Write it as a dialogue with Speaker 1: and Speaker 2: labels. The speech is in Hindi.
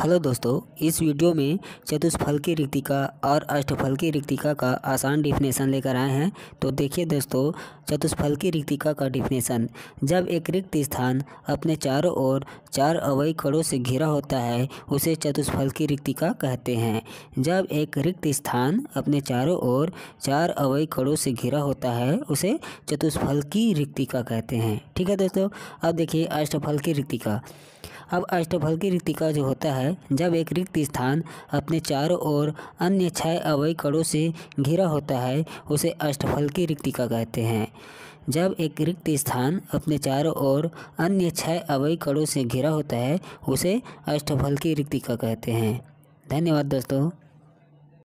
Speaker 1: हेलो दोस्तों इस वीडियो में चतुष्फल की रिक्तिका और अष्टफल की रिक्तिका का आसान डिफिनेशन लेकर आए हैं तो देखिए दोस्तों चतुष्फल की रिक्तिका का डिफिनेशन जब एक रिक्त स्थान अपने चारों ओर चार अवयी कड़ों से घिरा होता है उसे चतुष्फल की रिक्तिका कहते हैं जब एक रिक्त स्थान अपने चारों ओर चार अवयी कड़ों से घिरा होता है उसे चतुष्फल की रिक्तिका कहते हैं ठीक है दोस्तों अब देखिए अष्टफल की रिक्तिका अब अष्टफल रिक्ति का जो होता है जब एक रिक्त स्थान अपने चारों ओर अन्य छह अवय कड़ों से घिरा होता है उसे अष्टफल रिक्ति का कहते हैं जब एक रिक्त स्थान अपने चारों ओर अन्य छह अवय कड़ों से घिरा होता है उसे अष्टफल रिक्ति का कहते हैं धन्यवाद दोस्तों